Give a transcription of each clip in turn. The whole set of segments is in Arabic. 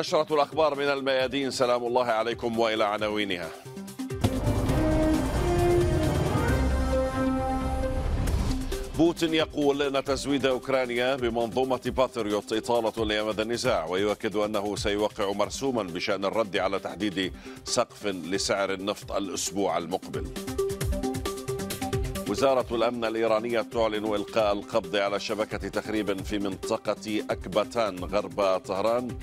نشرة الأخبار من الميادين سلام الله عليكم وإلى عناوينها بوتين يقول أن تزويد أوكرانيا بمنظومة باتريوت إطالة لأمد النزاع ويؤكد أنه سيوقع مرسوما بشأن الرد على تحديد سقف لسعر النفط الأسبوع المقبل وزارة الأمن الإيرانية تعلن إلقاء القبض على شبكة تخريب في منطقة أكبتان غرب طهران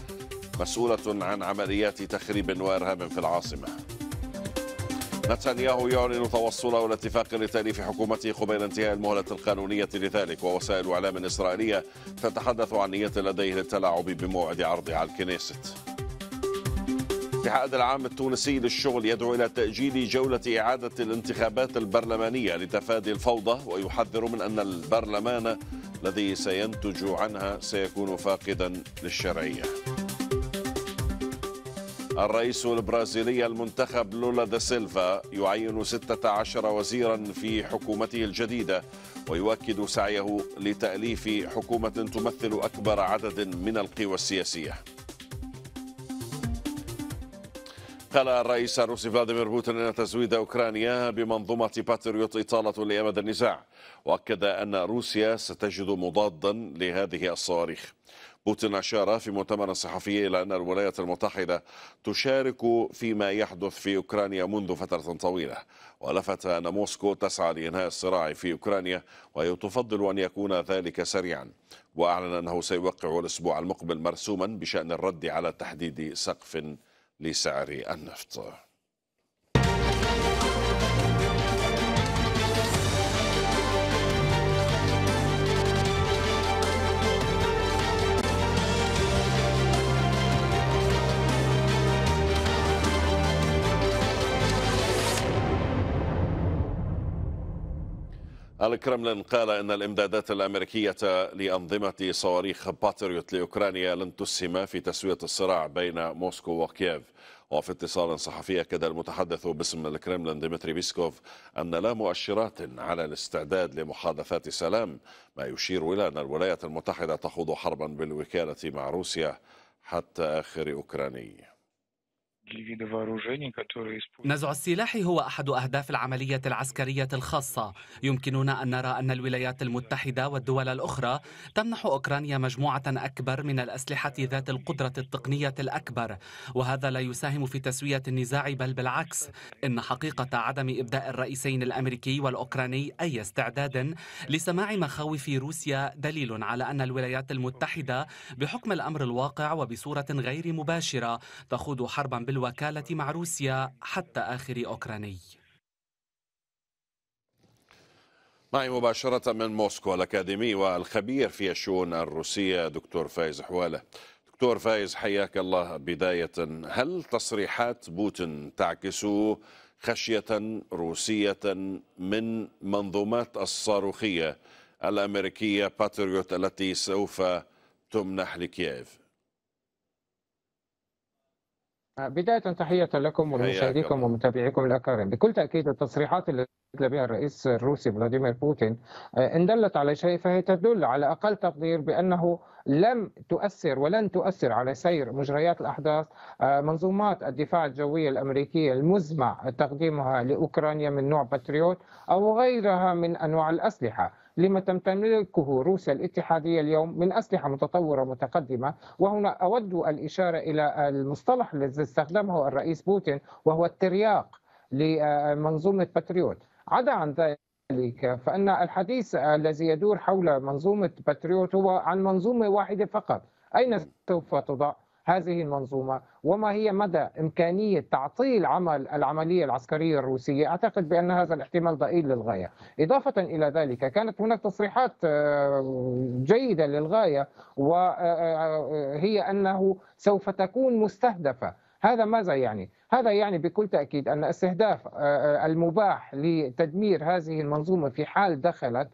مسؤولة عن عمليات تخريب وإرهاب في العاصمة نتنياهو يعلن توصله إلى اتفاق لتأليف حكومته قبيل انتهاء المهلة القانونية لذلك ووسائل إعلام إسرائيلية تتحدث عن نية لديه للتلاعب بموعد عرضه على الكنيست الاتحاد العام التونسي للشغل يدعو إلى تأجيل جولة إعادة الانتخابات البرلمانية لتفادي الفوضى ويحذر من أن البرلمان الذي سينتج عنها سيكون فاقدا للشرعيه الرئيس البرازيلي المنتخب لولا دا سيلفا يعين 16 وزيرا في حكومته الجديدة ويؤكد سعيه لتأليف حكومة تمثل أكبر عدد من القوى السياسية قال الرئيس الروسي فلاديمير بوتين أن تزويد أوكرانيا بمنظومة باتريوت إطالة لأمد النزاع وأكد أن روسيا ستجد مضادا لهذه الصواريخ بوتين أشار في مؤتمر صحفي إلى أن الولايات المتحدة تشارك فيما يحدث في أوكرانيا منذ فترة طويلة ولفت أن موسكو تسعى لإنهاء الصراع في أوكرانيا وهي تفضل أن يكون ذلك سريعا وأعلن أنه سيوقع الأسبوع المقبل مرسوما بشأن الرد على تحديد سقف لسعر النفط الكرملين قال أن الإمدادات الأمريكية لأنظمة صواريخ باتريوت لأوكرانيا لن تسهم في تسوية الصراع بين موسكو وكييف وفي اتصال صحفي أكد المتحدث باسم الكرملين ديمتري بيسكوف أن لا مؤشرات على الاستعداد لمحادثات سلام ما يشير إلى أن الولايات المتحدة تخوض حربا بالوكالة مع روسيا حتى آخر أوكراني نزع السلاح هو أحد أهداف العملية العسكرية الخاصة يمكننا أن نرى أن الولايات المتحدة والدول الأخرى تمنح أوكرانيا مجموعة أكبر من الأسلحة ذات القدرة التقنية الأكبر وهذا لا يساهم في تسوية النزاع بل بالعكس إن حقيقة عدم إبداء الرئيسين الأمريكي والأوكراني أي استعداد لسماع مخاوف روسيا دليل على أن الولايات المتحدة بحكم الأمر الواقع وبصورة غير مباشرة تخوض حربا بال الوكالة مع روسيا حتى آخر أوكراني معي مباشرة من موسكو الأكاديمي والخبير في الشؤون الروسية دكتور فايز حوالة دكتور فايز حياك الله بداية هل تصريحات بوتين تعكس خشية روسية من منظومات الصاروخية الأمريكية باتريوت التي سوف تمنح لكييف بداية تحية لكم ولمشاهديكم ومتابعيكم الأكارم بكل تأكيد التصريحات التي أدلى بها الرئيس الروسي فلاديمير بوتين آه، إن دلت على شيء فهي تدل على أقل تقدير بأنه لم تؤثر ولن تؤثر على سير مجريات الأحداث آه، منظومات الدفاع الجوية الأمريكية المزمع تقديمها لأوكرانيا من نوع باتريوت أو غيرها من أنواع الأسلحة لما تمتلكه روسيا الاتحادية اليوم من أسلحة متطورة متقدمة وهنا أود الإشارة إلى المصطلح الذي استخدمه الرئيس بوتين وهو الترياق لمنظومة باتريوت عدا عن ذلك فان الحديث الذي يدور حول منظومه باتريوت هو عن منظومه واحده فقط اين سوف تضع هذه المنظومه وما هي مدى امكانيه تعطيل عمل العمليه العسكريه الروسيه اعتقد بان هذا الاحتمال ضئيل للغايه اضافه الى ذلك كانت هناك تصريحات آه، جيده للغايه وهي آه، آه، انه سوف تكون مستهدفه هذا ماذا يعني؟ هذا يعني بكل تأكيد أن استهداف المباح لتدمير هذه المنظومة في حال دخلت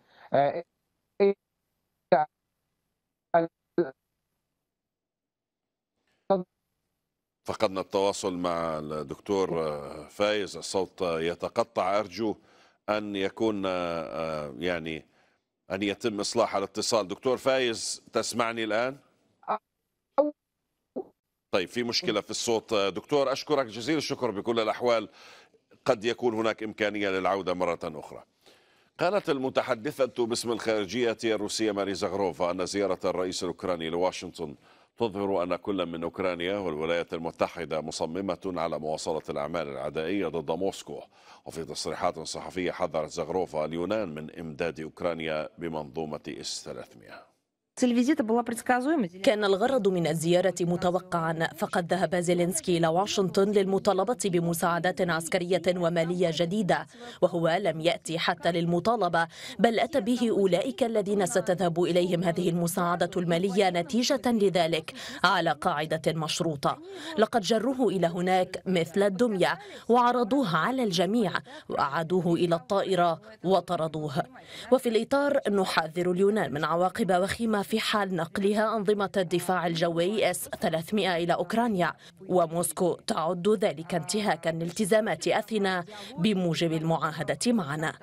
فقدنا التواصل مع الدكتور آه، فايز الصوت يتقطع أرجو أن يكون آه، آه، يعني أن يتم إصلاح الاتصال دكتور فايز تسمعني الآن؟ طيب في مشكلة في الصوت دكتور أشكرك جزيل الشكر بكل الأحوال قد يكون هناك إمكانية للعودة مرة أخرى قالت المتحدثة باسم الخارجية الروسية ماري زغروفا أن زيارة الرئيس الأوكراني لواشنطن تظهر أن كل من أوكرانيا والولايات المتحدة مصممة على مواصلة الأعمال العدائية ضد موسكو وفي تصريحات صحفية حذرت زغروفا اليونان من إمداد أوكرانيا إس S-300 كان الغرض من الزيارة متوقعا فقد ذهب زيلينسكي إلى واشنطن للمطالبة بمساعدات عسكرية ومالية جديدة وهو لم يأتي حتى للمطالبة بل أتى به أولئك الذين ستذهب إليهم هذه المساعدة المالية نتيجة لذلك على قاعدة مشروطة لقد جروه إلى هناك مثل الدمية وعرضوه على الجميع وأعادوه إلى الطائرة وطردوه وفي الإطار نحذر اليونان من عواقب وخيمة في حال نقلها أنظمة الدفاع الجوي اس 300 إلى أوكرانيا وموسكو تعد ذلك انتهاكا لالتزامات أثينا بموجب المعاهدة معنا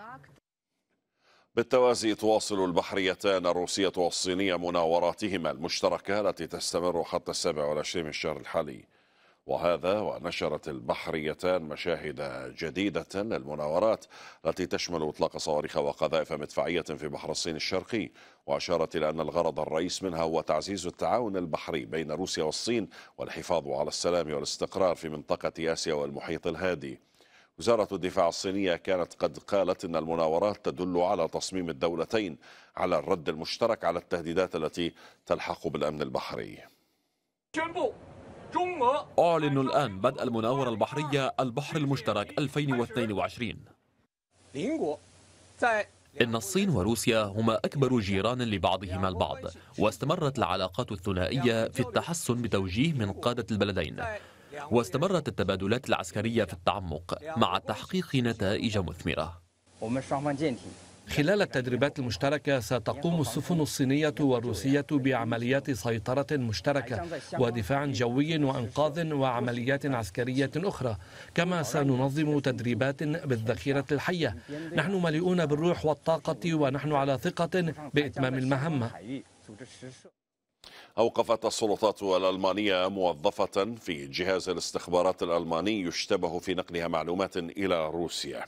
بالتوازي تواصل البحريتان الروسية والصينية مناوراتهما المشتركة التي تستمر حتى 27 من الشهر الحالي وهذا ونشرت البحريتان مشاهد جديدة للمناورات التي تشمل إطلاق صواريخ وقذائف مدفعية في بحر الصين الشرقي وأشارت إلى أن الغرض الرئيس منها هو تعزيز التعاون البحري بين روسيا والصين والحفاظ على السلام والاستقرار في منطقة آسيا والمحيط الهادي وزارة الدفاع الصينية كانت قد قالت أن المناورات تدل على تصميم الدولتين على الرد المشترك على التهديدات التي تلحق بالأمن البحري أعلن الآن بدء المناورة البحرية البحر المشترك 2022 إن الصين وروسيا هما أكبر جيران لبعضهما البعض واستمرت العلاقات الثنائية في التحسن بتوجيه من قادة البلدين واستمرت التبادلات العسكرية في التعمق مع تحقيق نتائج مثمرة خلال التدريبات المشتركة ستقوم السفن الصينية والروسية بعمليات سيطرة مشتركة ودفاع جوي وإنقاذ وعمليات عسكرية أخرى كما سننظم تدريبات بالذخيرة الحية نحن مليئون بالروح والطاقة ونحن على ثقة بإتمام المهمة أوقفت السلطات الألمانية موظفة في جهاز الاستخبارات الألماني يشتبه في نقلها معلومات إلى روسيا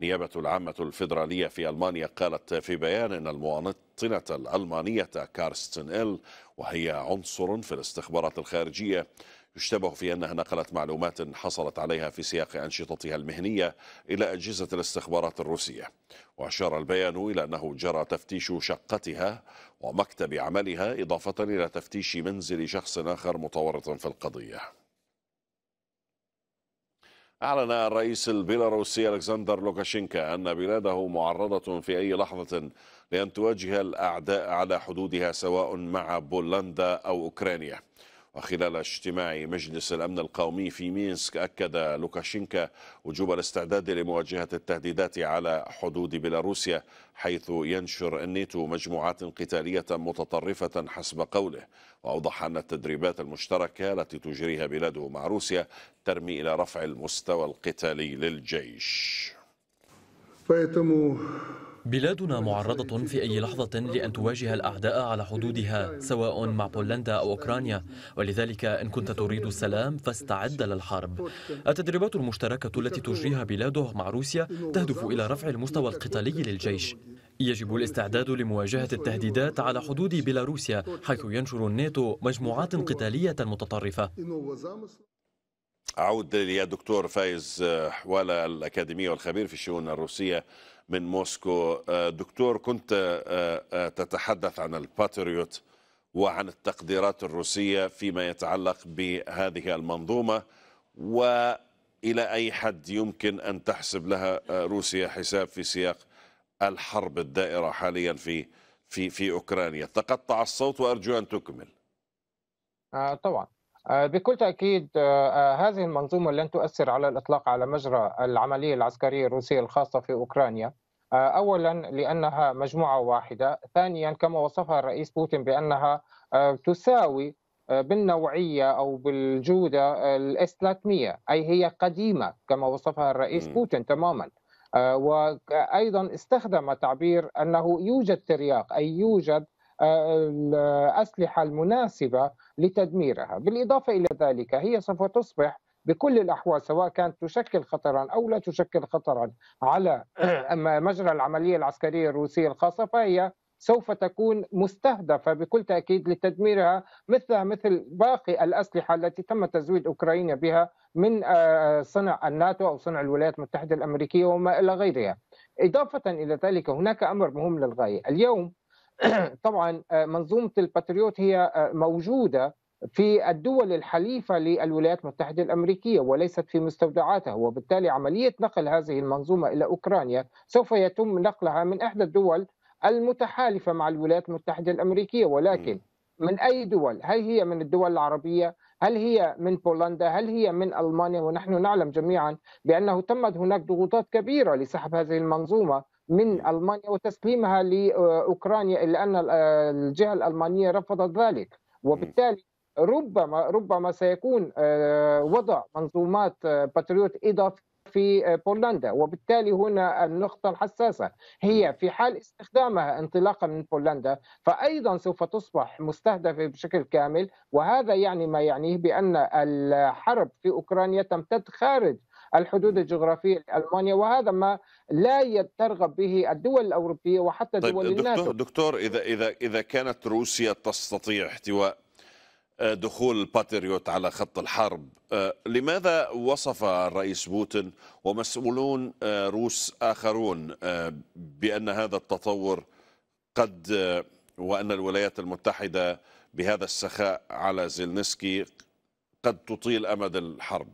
النيابة العامة الفيدرالية في ألمانيا قالت في بيان أن المواطنة الألمانية كارستن إل وهي عنصر في الاستخبارات الخارجية يشتبه في أنها نقلت معلومات حصلت عليها في سياق أنشطتها المهنية إلى أجهزة الاستخبارات الروسية وأشار البيان إلى أنه جرى تفتيش شقتها ومكتب عملها إضافة إلى تفتيش منزل شخص آخر متورط في القضية أعلن الرئيس البيلاروسي ألكسندر لوكاشينكا أن بلاده معرضة في أي لحظة لأن تواجه الأعداء على حدودها سواء مع بولندا أو أوكرانيا وخلال اجتماع مجلس الأمن القومي في مينسك أكد لوكاشينكا وجوب الاستعداد لمواجهة التهديدات على حدود بيلاروسيا حيث ينشر النيتو مجموعات قتالية متطرفة حسب قوله وأوضح أن التدريبات المشتركة التي تجريها بلاده مع روسيا ترمي إلى رفع المستوى القتالي للجيش. поэтому بلادنا معرضة في أي لحظة لأن تواجه الأعداء على حدودها سواء مع بولندا أو أوكرانيا ولذلك إن كنت تريد السلام فاستعد للحرب التدريبات المشتركة التي تجريها بلاده مع روسيا تهدف إلى رفع المستوى القتالي للجيش يجب الاستعداد لمواجهة التهديدات على حدود بيلاروسيا حيث ينشر الناتو مجموعات قتالية متطرفة أعود للدكتور فايز حوالى الأكاديمية والخبير في الشؤون الروسية من موسكو آه، دكتور كنت آه، آه، تتحدث عن الباتريوت وعن التقديرات الروسية فيما يتعلق بهذه المنظومة وإلى أي حد يمكن أن تحسب لها روسيا حساب في سياق الحرب الدائرة حاليا في في في أوكرانيا تقطع الصوت وأرجو أن تكمل طبعا آه، بكل تأكيد آه، آه، هذه المنظومة لن تؤثر على الإطلاق على مجرى العملية العسكرية الروسية الخاصة في أوكرانيا أولا لأنها مجموعة واحدة ثانيا كما وصفها الرئيس بوتين بأنها تساوي بالنوعية أو بالجودة الاس 300 أي هي قديمة كما وصفها الرئيس بوتين تماما وأيضا استخدم تعبير أنه يوجد ترياق أي يوجد الأسلحة المناسبة لتدميرها بالإضافة إلى ذلك هي سوف تصبح بكل الاحوال سواء كانت تشكل خطرا او لا تشكل خطرا على مجرى العمليه العسكريه الروسيه الخاصه فهي سوف تكون مستهدفه بكل تاكيد لتدميرها مثلها مثل باقي الاسلحه التي تم تزويد اوكرانيا بها من آه، صنع الناتو او صنع الولايات المتحده الامريكيه وما الى غيرها. اضافه الى ذلك هناك امر مهم للغايه، اليوم طبعا آه، منظومه الباتريوت هي آه، موجوده في الدول الحليفة للولايات المتحدة الأمريكية وليست في مستودعاتها وبالتالي عملية نقل هذه المنظومة إلى أوكرانيا سوف يتم نقلها من إحدى الدول المتحالفة مع الولايات المتحدة الأمريكية ولكن من أي دول؟ هل هي من الدول العربية؟ هل هي من بولندا؟ هل هي من ألمانيا؟ ونحن نعلم جميعا بأنه تمت هناك ضغوطات كبيرة لسحب هذه المنظومة من المانيا وتسليمها لاوكرانيا الا ان الجهه الالمانيه رفضت ذلك وبالتالي ربما ربما سيكون آه، وضع منظومات آه، باتريوت اضافيه في آه، بولندا وبالتالي هنا النقطة الحساسة هي في حال استخدامها انطلاقا من بولندا فأيضا سوف تصبح مستهدفة بشكل كامل وهذا يعني ما يعنيه بأن الحرب في أوكرانيا تمتد خارج الحدود الجغرافية لألمانيا وهذا ما لا ترغب به الدول الأوروبية وحتى طيب دول دكتور الناتو دكتور إذا, إذا, إذا كانت روسيا تستطيع احتواء آه، دخول الباتريوت على خط الحرب آه، لماذا وصف الرئيس بوتين ومسؤولون آه، روس آخرون بأن هذا التطور قد وأن الولايات المتحدة بهذا السخاء على زيلنسكي قد تطيل أمد الحرب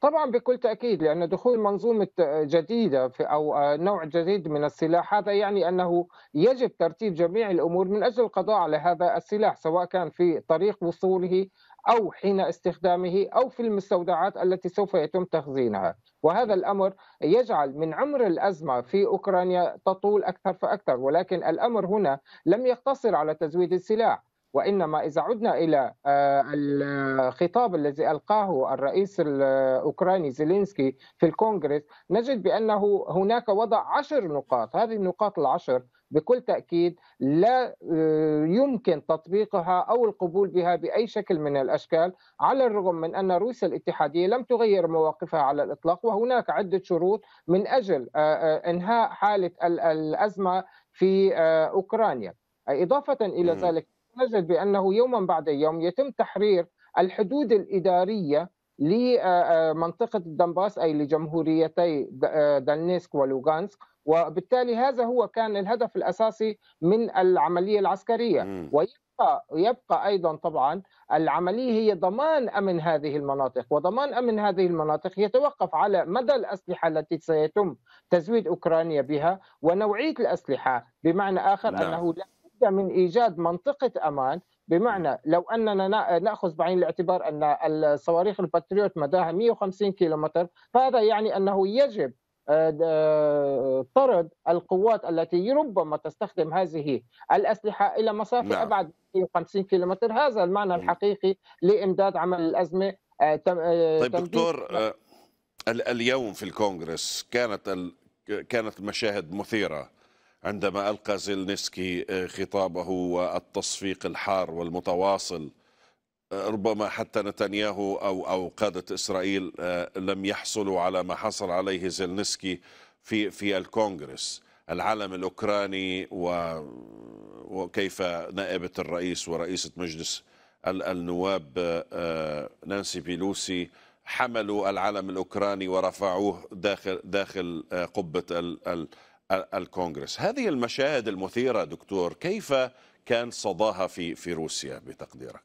طبعا بكل تأكيد لأن دخول منظومة جديدة في أو نوع جديد من السلاح هذا يعني أنه يجب ترتيب جميع الأمور من أجل القضاء على هذا السلاح سواء كان في طريق وصوله أو حين استخدامه أو في المستودعات التي سوف يتم تخزينها وهذا الأمر يجعل من عمر الأزمة في أوكرانيا تطول أكثر فأكثر ولكن الأمر هنا لم يقتصر على تزويد السلاح وانما اذا عدنا الى آه، الخطاب الذي القاه الرئيس الاوكراني زيلينسكي في الكونغرس نجد بانه هناك وضع عشر نقاط هذه النقاط العشر بكل تاكيد لا آه، يمكن تطبيقها او القبول بها باي شكل من الاشكال على الرغم من ان روسيا الاتحاديه لم تغير مواقفها على الاطلاق وهناك عده شروط من اجل آه، انهاء حاله الازمه في اوكرانيا اضافه الى ذلك نجد بانه يوما بعد يوم يتم تحرير الحدود الاداريه لمنطقه آه، آه، الدنباس اي لجمهوريتي آه، دانيسك ولوغانسك وبالتالي هذا هو كان الهدف الاساسي من العمليه العسكريه ويبقى يبقى ايضا طبعا العمليه هي ضمان امن هذه المناطق وضمان امن هذه المناطق يتوقف على مدى الاسلحه التي سيتم تزويد اوكرانيا بها ونوعيه الاسلحه بمعنى اخر لا. نعم. انه لا لابد من ايجاد منطقه امان بمعنى لو اننا ناخذ بعين الاعتبار ان الصواريخ الباتريوت مداها 150 كيلومتر فهذا يعني انه يجب آه، طرد القوات التي ربما تستخدم هذه الأسلحة إلى مسافة نعم. أبعد من 50 كيلومتر هذا المعنى الحقيقي لإمداد عمل الأزمة آه، آه، طيب دكتور اليوم في الكونغرس كانت كانت مشاهد مثيرة عندما ألقى زيلنسكي آه، خطابه والتصفيق الحار والمتواصل آه، ربما حتى نتنياهو أو, أو قادة إسرائيل آه، لم يحصلوا على ما حصل عليه زيلنسكي في, في الكونغرس العلم الأوكراني وكيف نائبة الرئيس ورئيسة مجلس النواب نانسي بيلوسي حملوا العلم الأوكراني ورفعوه داخل, داخل قبة ال الكونغرس هذه المشاهد المثيرة دكتور كيف كان صداها في في روسيا بتقديرك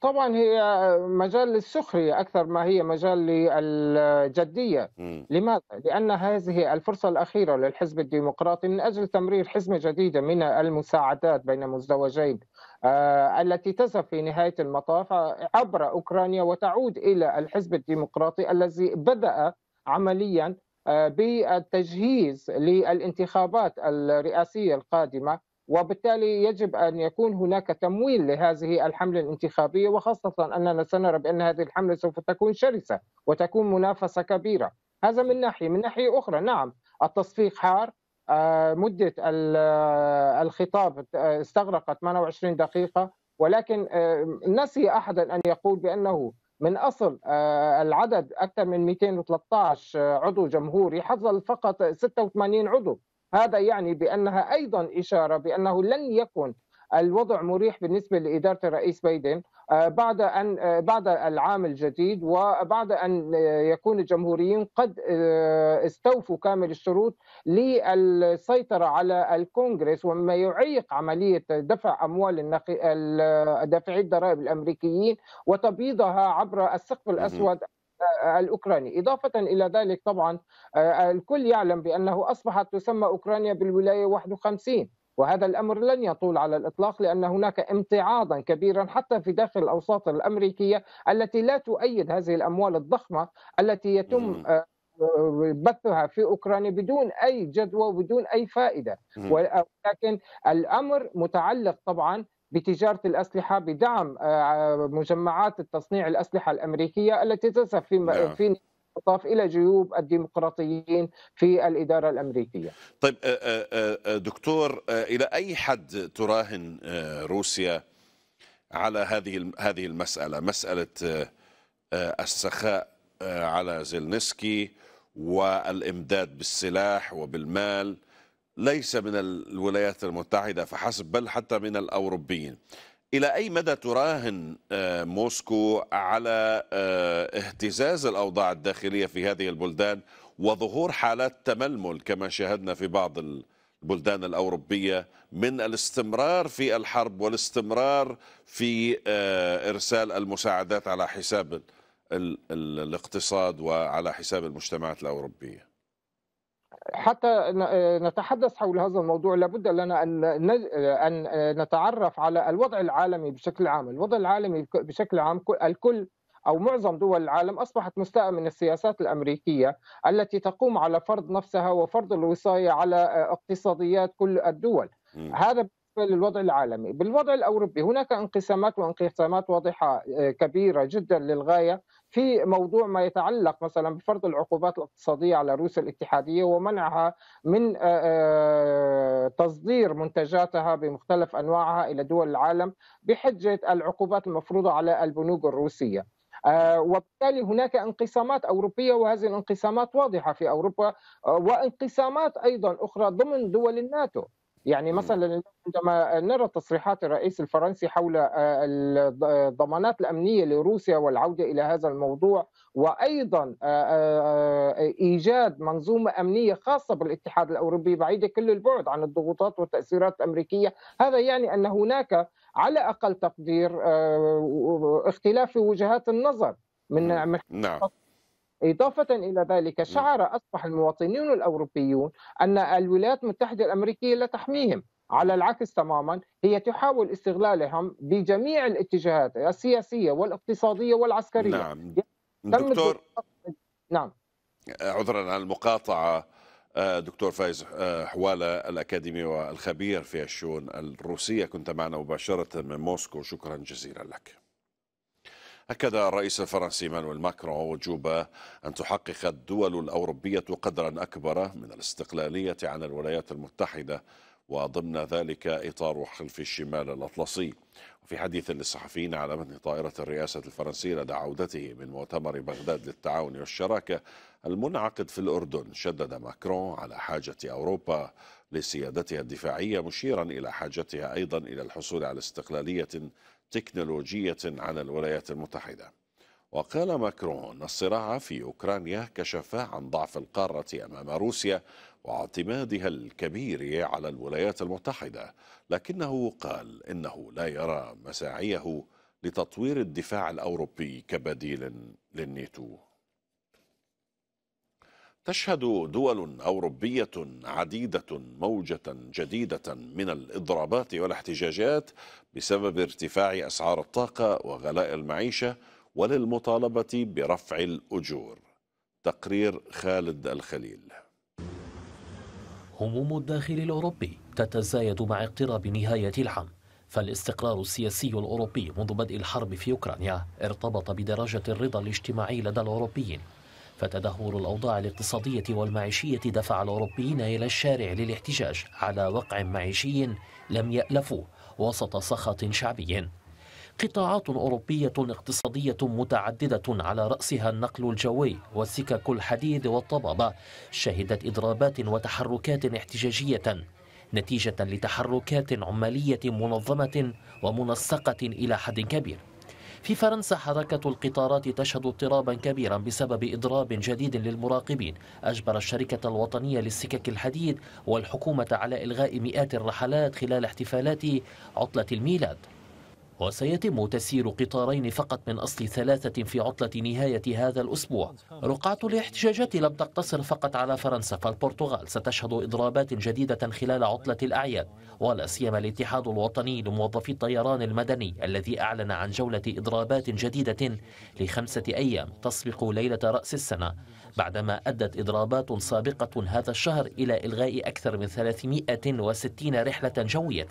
طبعا هي مجال للسخرية أكثر ما هي مجال للجدية لماذا؟ لأن هذه الفرصة الأخيرة للحزب الديمقراطي من أجل تمرير حزمة جديدة من المساعدات بين مزدوجين آه، التي تذهب في نهاية المطاف عبر أوكرانيا وتعود إلى الحزب الديمقراطي الذي بدأ عمليا بالتجهيز للانتخابات الرئاسيه القادمه وبالتالي يجب ان يكون هناك تمويل لهذه الحمله الانتخابيه وخاصه اننا سنرى بان هذه الحمله سوف تكون شرسه وتكون منافسه كبيره، هذا من ناحيه، من ناحيه اخرى نعم التصفيق حار آه، مده الخطاب استغرقت 28 دقيقه ولكن آه، نسي احدا ان يقول بانه من أصل آه، العدد أكثر من 213 آه، عضو جمهوري حصل فقط 86 عضو هذا يعني بأنها أيضا إشارة بأنه لن يكن الوضع مريح بالنسبة لإدارة الرئيس بايدن آه، بعد ان آه، بعد العام الجديد وبعد ان آه، يكون الجمهوريين قد استوفوا كامل الشروط للسيطره على الكونغرس وما يعيق عمليه دفع اموال دافعي الضرائب الامريكيين وتبييضها عبر السقف الاسود الاوكراني، اضافه الى ذلك طبعا الكل يعلم بانه اصبحت تسمى اوكرانيا بالولايه 51 وهذا الامر لن يطول على الاطلاق لان هناك امتعاضا كبيرا حتى في داخل الاوساط الامريكيه التي لا تؤيد هذه الاموال الضخمه التي يتم آه، بثها في اوكرانيا بدون اي جدوى وبدون اي فائده ولكن آه، الامر متعلق طبعا بتجاره الاسلحه بدعم آه، مجمعات التصنيع الاسلحه الامريكيه التي تذهب في نعم. في المطاف الى جيوب الديمقراطيين في الاداره الامريكيه. طيب آه، آه، آه، دكتور الى اي حد تراهن روسيا على هذه هذه المساله، مساله السخاء على زيلنسكي والامداد بالسلاح وبالمال ليس من الولايات المتحده فحسب بل حتى من الاوروبيين. إلى أي مدى تراهن آه، موسكو على آه، اهتزاز الأوضاع الداخلية في هذه البلدان وظهور حالات تململ كما شاهدنا في بعض البلدان الأوروبية من الاستمرار في الحرب والاستمرار في آه، إرسال المساعدات على حساب الاقتصاد وعلى حساب المجتمعات الأوروبية حتى آه، نتحدث حول هذا الموضوع لابد لنا ان آه، ان آه، نتعرف على الوضع العالمي بشكل عام، الوضع العالمي بشكل عام الكل او معظم دول العالم اصبحت مستاءة من السياسات الامريكيه التي تقوم على فرض نفسها وفرض الوصايه على اقتصاديات كل الدول. هذا بالنسبه للوضع العالمي، بالوضع الاوروبي هناك انقسامات وانقسامات واضحه كبيره جدا للغايه في موضوع ما يتعلق مثلا بفرض العقوبات الاقتصاديه على روسيا الاتحاديه ومنعها من آه، آه، تصدير منتجاتها بمختلف انواعها الى دول العالم بحجه العقوبات المفروضه على البنوك الروسيه. آه، وبالتالي هناك انقسامات اوروبيه وهذه الانقسامات واضحه في اوروبا وانقسامات ايضا اخرى ضمن دول الناتو. يعني مثلا عندما نرى تصريحات الرئيس الفرنسي حول آه، الضمانات الامنيه لروسيا والعوده الى هذا الموضوع وايضا آه، آه، ايجاد منظومه امنيه خاصه بالاتحاد الاوروبي بعيده كل البعد عن الضغوطات والتاثيرات الامريكيه، هذا يعني ان هناك على اقل تقدير اختلاف في وجهات النظر من نعم إضافة إلى ذلك نعم. شعر أصبح المواطنون الأوروبيون أن الولايات المتحدة الأمريكية لا تحميهم على العكس تماما هي تحاول استغلالهم بجميع الاتجاهات السياسية والاقتصادية والعسكرية نعم دكتور نعم عذرا على المقاطعة آه، دكتور فايز آه، حوالة الأكاديمي والخبير في الشؤون الروسية كنت معنا مباشرة من موسكو شكرا جزيلا لك أكد الرئيس الفرنسي مانويل ماكرون وجوب أن تحقق الدول الأوروبية قدرا أكبر من الاستقلالية عن الولايات المتحدة وضمن ذلك إطار حلف الشمال الأطلسي وفي حديث للصحفيين على متن طائرة الرئاسة الفرنسية لدى عودته من مؤتمر بغداد للتعاون والشراكة المنعقد في الأردن شدد ماكرون على حاجة أوروبا لسيادتها الدفاعية مشيرا إلى حاجتها أيضا إلى الحصول على استقلالية تكنولوجية على الولايات المتحدة وقال ماكرون الصراع في أوكرانيا كشف عن ضعف القارة أمام روسيا واعتمادها الكبير على الولايات المتحدة لكنه قال إنه لا يرى مساعيه لتطوير الدفاع الأوروبي كبديل للنيتو تشهد دول أوروبية عديدة موجة جديدة من الإضرابات والاحتجاجات بسبب ارتفاع أسعار الطاقة وغلاء المعيشة وللمطالبة برفع الأجور تقرير خالد الخليل هموم الداخل الأوروبي تتزايد مع اقتراب نهاية العام فالاستقرار السياسي الأوروبي منذ بدء الحرب في أوكرانيا ارتبط بدرجة الرضا الاجتماعي لدى الأوروبيين فتدهور الأوضاع الاقتصادية والمعيشية دفع الأوروبيين إلى الشارع للاحتجاج على وقع معيشي لم يألفوه وسط سخط شعبي قطاعات أوروبية اقتصادية متعددة على رأسها النقل الجوي والسكك الحديد والطبابة شهدت إضرابات وتحركات احتجاجية نتيجة لتحركات عمالية منظمة ومنسقة إلى حد كبير في فرنسا حركة القطارات تشهد اضطرابا كبيرا بسبب إضراب جديد للمراقبين أجبر الشركة الوطنية للسكك الحديد والحكومة على إلغاء مئات الرحلات خلال احتفالات عطلة الميلاد وسيتم تسيير قطارين فقط من أصل ثلاثة في عطلة نهاية هذا الأسبوع رقعة الاحتجاجات لم تقتصر فقط على فرنسا فالبرتغال ستشهد إضرابات جديدة خلال عطلة الأعياد ولا سيما الاتحاد الوطني لموظفي الطيران المدني الذي أعلن عن جولة إضرابات جديدة لخمسة أيام تسبق ليلة رأس السنة بعدما أدت إضرابات سابقة هذا الشهر إلى إلغاء أكثر من 360 رحلة جوية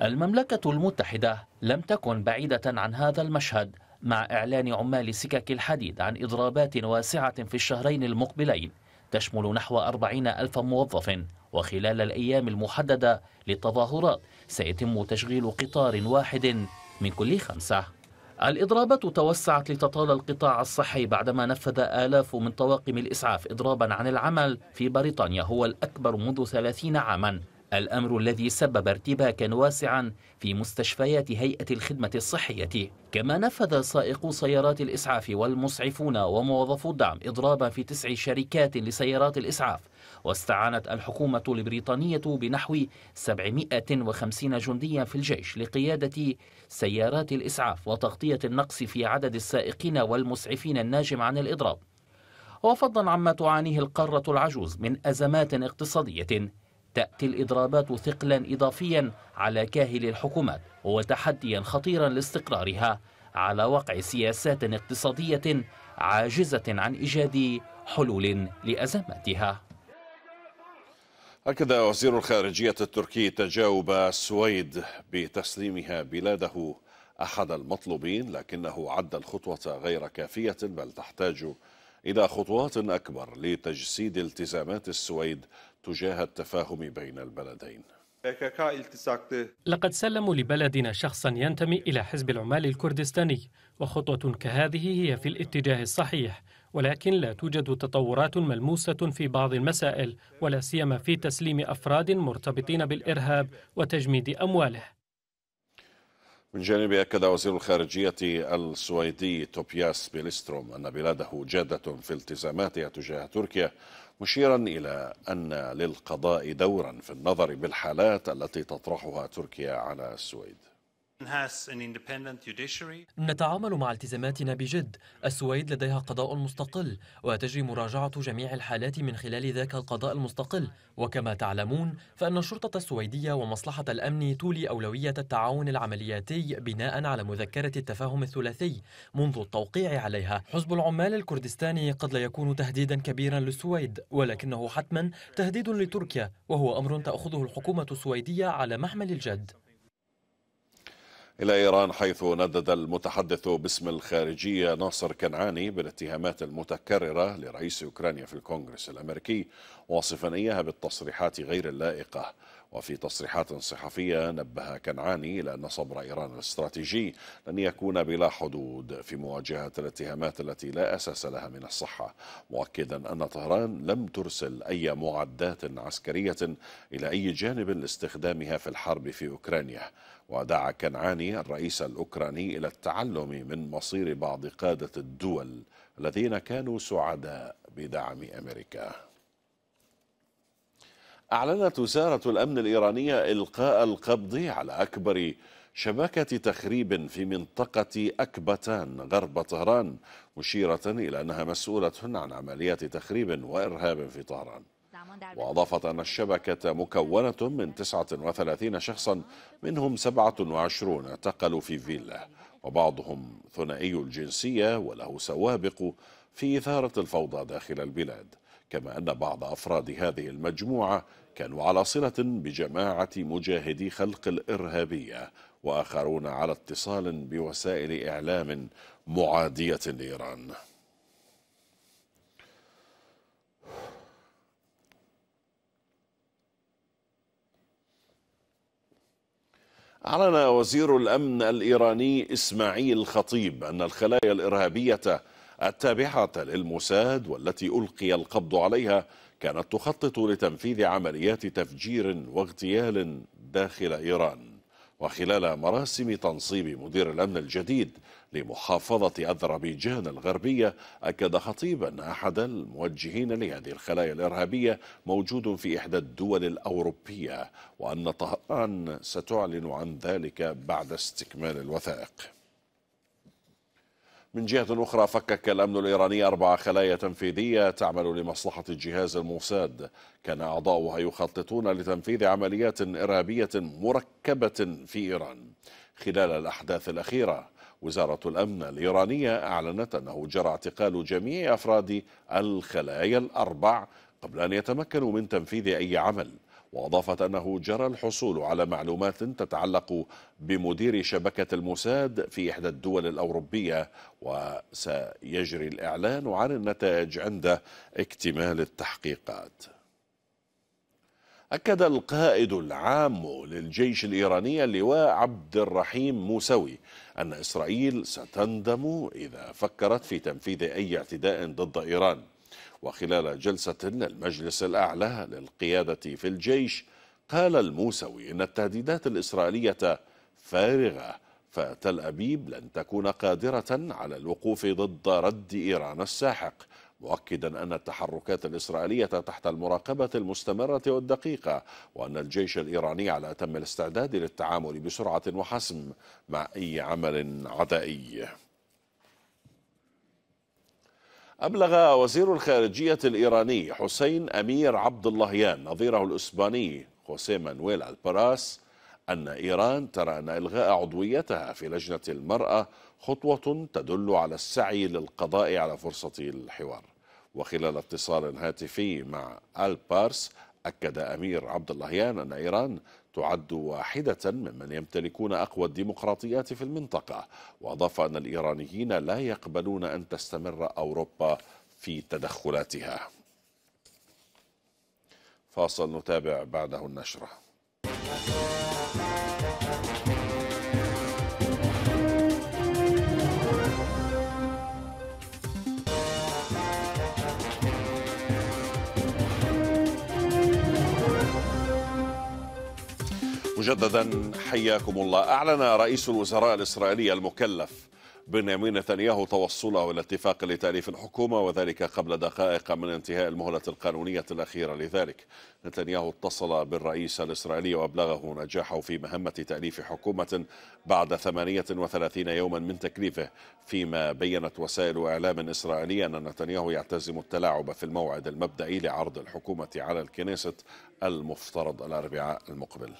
المملكة المتحدة لم تكن بعيدة عن هذا المشهد مع إعلان عمال سكك الحديد عن إضرابات واسعة في الشهرين المقبلين تشمل نحو 40 ألف موظف وخلال الأيام المحددة للتظاهرات سيتم تشغيل قطار واحد من كل خمسة الإضرابات توسعت لتطال القطاع الصحي بعدما نفذ آلاف من طواقم الإسعاف إضرابا عن العمل في بريطانيا هو الأكبر منذ 30 عاما الأمر الذي سبب ارتباكا واسعا في مستشفيات هيئة الخدمة الصحية كما نفذ سائقو سيارات الإسعاف والمسعفون وموظفو الدعم إضرابا في تسع شركات لسيارات الإسعاف واستعانت الحكومة البريطانية بنحو 750 جنديا في الجيش لقيادة سيارات الإسعاف وتغطية النقص في عدد السائقين والمسعفين الناجم عن الإضراب وفضلا عما تعانيه القارة العجوز من أزمات اقتصادية تأتي الإضرابات ثقلا إضافيا على كاهل الحكومات وتحديا خطيرا لاستقرارها على وقع سياسات اقتصادية عاجزة عن إيجاد حلول لأزماتها أكد وزير الخارجية التركي تجاوب السويد بتسليمها بلاده أحد المطلوبين لكنه عد الخطوة غير كافية بل تحتاج إلى خطوات أكبر لتجسيد التزامات السويد تجاه التفاهم بين البلدين لقد سلموا لبلدنا شخصا ينتمي إلى حزب العمال الكردستاني وخطوة كهذه هي في الاتجاه الصحيح ولكن لا توجد تطورات ملموسة في بعض المسائل ولا سيما في تسليم أفراد مرتبطين بالإرهاب وتجميد أمواله من جانبه أكد وزير الخارجية السويدي توبياس بيلستروم أن بلاده جادة في التزاماتها تجاه تركيا مشيرا إلى أن للقضاء دورا في النظر بالحالات التي تطرحها تركيا على السويد نتعامل مع التزاماتنا بجد السويد لديها قضاء مستقل وتجري مراجعة جميع الحالات من خلال ذاك القضاء المستقل وكما تعلمون فأن الشرطة السويدية ومصلحة الأمن تولي أولوية التعاون العملياتي بناء على مذكرة التفاهم الثلاثي منذ التوقيع عليها حزب العمال الكردستاني قد لا يكون تهديدا كبيرا للسويد ولكنه حتما تهديد لتركيا وهو أمر تأخذه الحكومة السويدية على محمل الجد إلى إيران حيث ندد المتحدث باسم الخارجية ناصر كنعاني بالاتهامات المتكررة لرئيس أوكرانيا في الكونغرس الأمريكي واصفا إياها بالتصريحات غير اللائقة وفي تصريحات صحفية نبه كنعاني إلى أن صبر إيران الاستراتيجي لن يكون بلا حدود في مواجهة الاتهامات التي لا أساس لها من الصحة مؤكدا أن طهران لم ترسل أي معدات عسكرية إلى أي جانب لاستخدامها في الحرب في أوكرانيا ودعا كنعاني الرئيس الأوكراني إلى التعلم من مصير بعض قادة الدول الذين كانوا سعداء بدعم أمريكا أعلنت وزارة الأمن الإيرانية إلقاء القبض على أكبر شبكة تخريب في منطقة أكبتان غرب طهران مشيرة إلى أنها مسؤولة عن عمليات تخريب وإرهاب في طهران وأضافت أن الشبكة مكونة من 39 شخصا منهم 27 اعتقلوا في فيلا وبعضهم ثنائي الجنسية وله سوابق في إثارة الفوضى داخل البلاد كما أن بعض أفراد هذه المجموعة كانوا على صلة بجماعة مجاهدي خلق الإرهابية وآخرون على اتصال بوسائل إعلام معادية لإيران أعلن وزير الأمن الإيراني إسماعيل خطيب أن الخلايا الإرهابية التابعة للموساد والتي ألقي القبض عليها كانت تخطط لتنفيذ عمليات تفجير واغتيال داخل إيران وخلال مراسم تنصيب مدير الأمن الجديد لمحافظة أذربيجان الغربية أكد خطيب أن أحد الموجهين لهذه الخلايا الإرهابية موجود في إحدى الدول الأوروبية وأن طهران ستعلن عن ذلك بعد استكمال الوثائق من جهة أخرى فكك الأمن الإيراني أربع خلايا تنفيذية تعمل لمصلحة الجهاز الموساد كان أعضاؤها يخططون لتنفيذ عمليات إرهابية مركبة في إيران خلال الأحداث الأخيرة وزارة الأمن الإيرانية أعلنت أنه جرى اعتقال جميع أفراد الخلايا الأربع قبل أن يتمكنوا من تنفيذ أي عمل وأضافت أنه جرى الحصول على معلومات تتعلق بمدير شبكة الموساد في إحدى الدول الأوروبية وسيجري الإعلان عن النتائج عند اكتمال التحقيقات أكد القائد العام للجيش الإيراني اللواء عبد الرحيم موسوي أن إسرائيل ستندم إذا فكرت في تنفيذ أي اعتداء ضد إيران وخلال جلسة للمجلس الأعلى للقيادة في الجيش قال الموسوي إن التهديدات الإسرائيلية فارغة فتل أبيب لن تكون قادرة على الوقوف ضد رد إيران الساحق مؤكدا أن التحركات الإسرائيلية تحت المراقبة المستمرة والدقيقة وأن الجيش الإيراني على أتم الاستعداد للتعامل بسرعة وحسم مع أي عمل عدائي أبلغ وزير الخارجية الإيراني حسين أمير عبد اللهيان نظيره الإسباني خوسيه مانويل البراس أن إيران ترى أن إلغاء عضويتها في لجنة المرأة خطوة تدل على السعي للقضاء على فرصة الحوار وخلال اتصال هاتفي مع البارس أكد أمير عبد اللهيان أن إيران تعد واحدة ممن يمتلكون أقوى الديمقراطيات في المنطقة وأضاف أن الإيرانيين لا يقبلون أن تستمر أوروبا في تدخلاتها فاصل نتابع بعده النشره مجددا حياكم الله أعلن رئيس الوزراء الإسرائيلي المكلف بنيامين نتنياهو توصله إلى اتفاق لتأليف الحكومة وذلك قبل دقائق من انتهاء المهلة القانونية الأخيرة لذلك نتنياهو اتصل بالرئيس الإسرائيلي وأبلغه نجاحه في مهمة تأليف حكومة بعد 38 يوما من تكليفه فيما بيّنت وسائل إعلام إسرائيلية أن نتنياهو يعتزم التلاعب في الموعد المبدئي لعرض الحكومة على الكنيست المفترض الأربعاء المقبل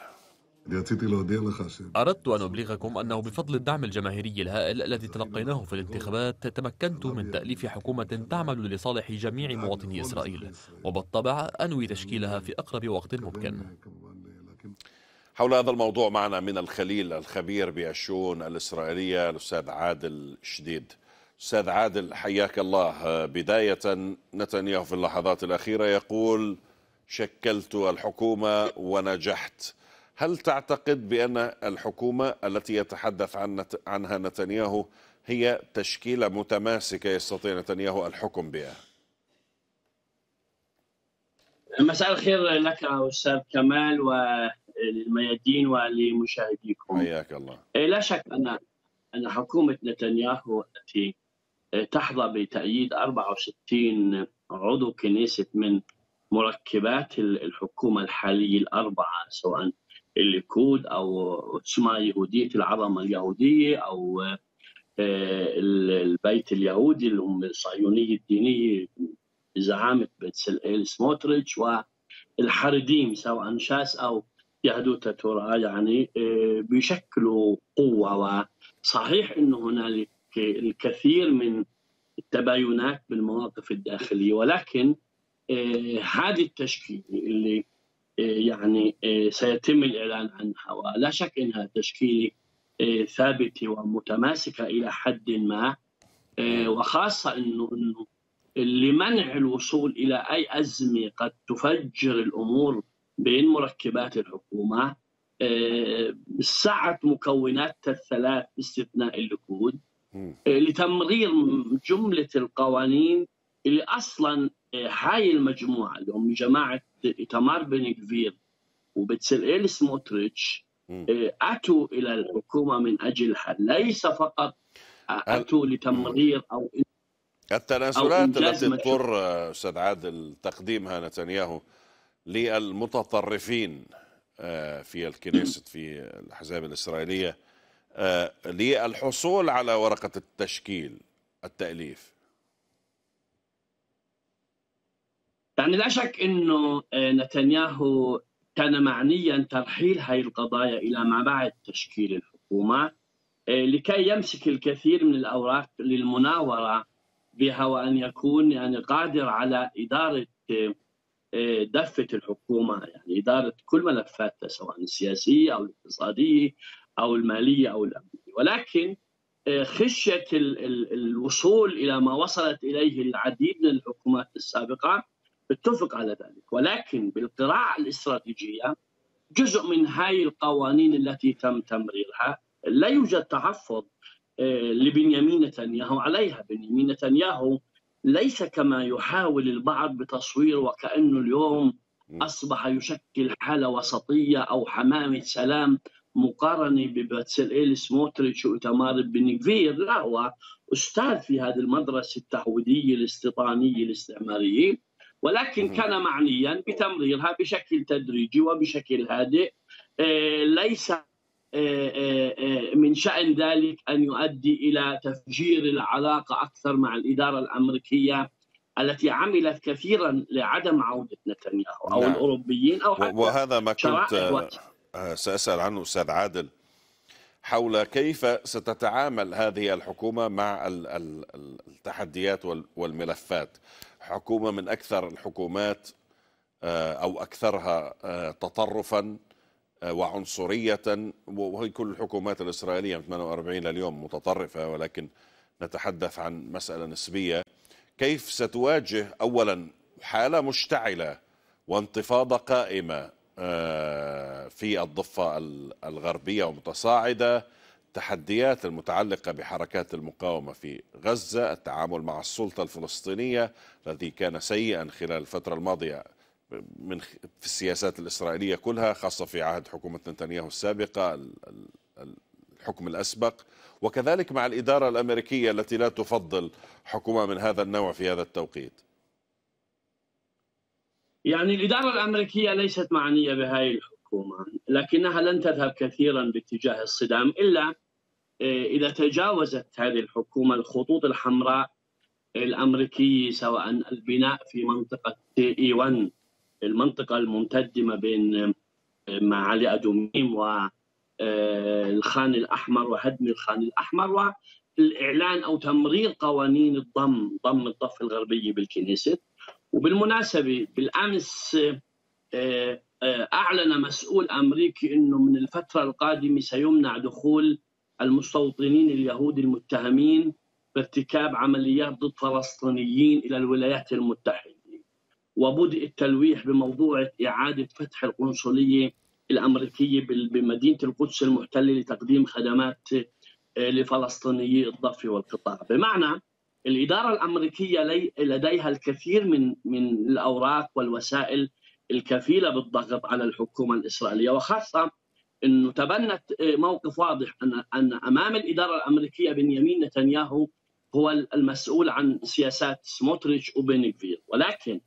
أردت أن أبلغكم أنه بفضل الدعم الجماهيري الهائل الذي تلقيناه في الانتخابات تمكنت من تأليف حكومة تعمل لصالح جميع مواطني إسرائيل وبالطبع أنوي تشكيلها في أقرب وقت ممكن حول هذا الموضوع معنا من الخليل الخبير بالشؤون الإسرائيلية الأستاذ عادل شديد أستاذ عادل حياك الله بداية نتنياهو في اللحظات الأخيرة يقول شكلت الحكومة ونجحت هل تعتقد بأن الحكومة التي يتحدث عن عنها نتنياهو هي تشكيلة متماسكة يستطيع نتنياهو الحكم بها؟ مساء الخير لك أستاذ كمال وللميادين ولمشاهديكم حياك الله إيه، لا شك أن أن حكومة نتنياهو التي تحظى بتأييد 64 عضو كنيسة من مركبات الحكومة الحالية الأربعة سواء الكود او اسمها يهوديه العظمه اليهوديه او آه، البيت اليهودي اللي هم الصهيونيه الدينيه بزعامه بيتس بتسلئيل سموتريتش والحرديم سواء شاس او يهدوت تورا يعني آه، بيشكلوا قوه وصحيح انه هنالك الكثير من التباينات بالمواقف الداخليه ولكن آه، هذه التشكيل اللي إيه، يعني إيه، سيتم الاعلان عنها ولا شك انها تشكيله إيه، ثابته ومتماسكه الى حد ما وخاصه انه انه لمنع الوصول الى اي ازمه قد تفجر الامور بين مركبات الحكومه سعه مكوناتها الثلاث باستثناء الليكود لتمرير جمله القوانين اللي اصلا هاي المجموعه اللي هم جماعه إيتمار بن كفير وبتسلئيل سموتريتش أتوا إلى الحكومة من الحل، ليس فقط أتوا لتمرير أو التنازلات التي اضطر استاذ عادل تقديمها نتنياهو للمتطرفين آه، في الكنيست في الاحزاب الاسرائيليه آه، للحصول على ورقه التشكيل التاليف يعني لا شك انه آه، نتنياهو كان معنيا ترحيل هذه القضايا الى ما بعد تشكيل الحكومه آه، لكي يمسك الكثير من الاوراق للمناوره بها وان يكون يعني قادر على اداره آه، دفه الحكومه يعني اداره كل ملفاتها سواء السياسيه او الاقتصاديه او الماليه او الامنيه ولكن خشيه الوصول الى ما وصلت اليه العديد من الحكومات السابقه اتفق على ذلك ولكن بالقراءة الاستراتيجية جزء من هاي القوانين التي تم تمريرها لا يوجد تحفظ آه، لبنيامين نتنياهو عليها بنيامين نتنياهو ليس كما يحاول البعض بتصوير وكأنه اليوم أصبح يشكل حالة وسطية أو حمامة سلام مقارنة إيلس سموتريتش وإتمار بن كفير لا هو أستاذ في هذه المدرسة التعودية الاستيطانية الاستعمارية ولكن كان معنيا بتمريرها بشكل تدريجي وبشكل هادئ آه، ليس آه، آه، من شأن ذلك أن يؤدي إلى تفجير العلاقة أكثر مع الإدارة الأمريكية التي عملت كثيرا لعدم عودة نتنياهو أو نعم. الأوروبيين أو حتى وهذا ما كنت سأسأل عنه أستاذ عادل حول كيف ستتعامل هذه الحكومة مع التحديات والملفات حكومه من اكثر الحكومات آه، او اكثرها آه، تطرفا آه، وعنصريه وهي كل الحكومات الاسرائيليه من 48 لليوم متطرفه ولكن نتحدث عن مساله نسبيه كيف ستواجه اولا حاله مشتعله وانتفاضه قائمه في الضفه الغربيه ومتصاعده التحديات المتعلقة بحركات المقاومة في غزة التعامل مع السلطة الفلسطينية الذي كان سيئا خلال الفترة الماضية من في السياسات الإسرائيلية كلها خاصة في عهد حكومة نتنياهو السابقة الحكم الأسبق وكذلك مع الإدارة الأمريكية التي لا تفضل حكومة من هذا النوع في هذا التوقيت يعني الإدارة الأمريكية ليست معنية بهذه الحكومة لكنها لن تذهب كثيرا باتجاه الصدام إلا آه، إذا تجاوزت هذه الحكومة الخطوط الحمراء الأمريكية سواء البناء في منطقة إي 1 المنطقة الممتدة بين آه، معالي أدوميم و آه، الخان الأحمر وهدم الخان الأحمر والإعلان أو تمرير قوانين الضم ضم الضفة الغربية بالكنيسة وبالمناسبة بالأمس أعلن مسؤول أمريكي أنه من الفترة القادمة سيمنع دخول المستوطنين اليهود المتهمين بارتكاب عمليات ضد فلسطينيين الى الولايات المتحده وبدء التلويح بموضوع اعاده فتح القنصليه الامريكيه بمدينه القدس المحتله لتقديم خدمات آه، لفلسطيني الضفه والقطاع، بمعنى الاداره الامريكيه لديها الكثير من من الاوراق والوسائل الكفيله بالضغط على الحكومه الاسرائيليه وخاصه انه تبنت آه، موقف واضح ان ان امام الاداره الامريكيه بنيامين نتنياهو هو المسؤول عن سياسات سموتريتش وبنكفير ولكن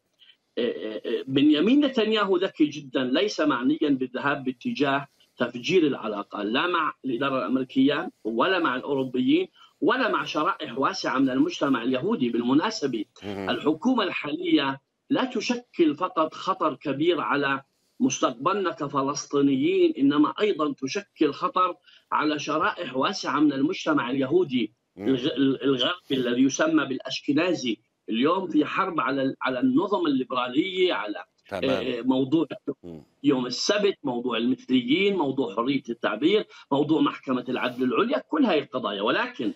آه، آه، بنيامين نتنياهو ذكي جدا ليس معنيا بالذهاب باتجاه تفجير العلاقه لا مع الاداره الامريكيه ولا مع الاوروبيين ولا مع شرائح واسعه من المجتمع اليهودي بالمناسبه الحكومه الحاليه لا تشكل فقط خطر كبير على مستقبلنا كفلسطينيين انما ايضا تشكل خطر على شرائح واسعه من المجتمع اليهودي الغربي الذي يسمى بالاشكنازي اليوم في حرب على على النظم الليبراليه على تمام. آه، موضوع يوم السبت موضوع المثليين موضوع حرية التعبير موضوع محكمة العدل العليا كل هاي القضايا ولكن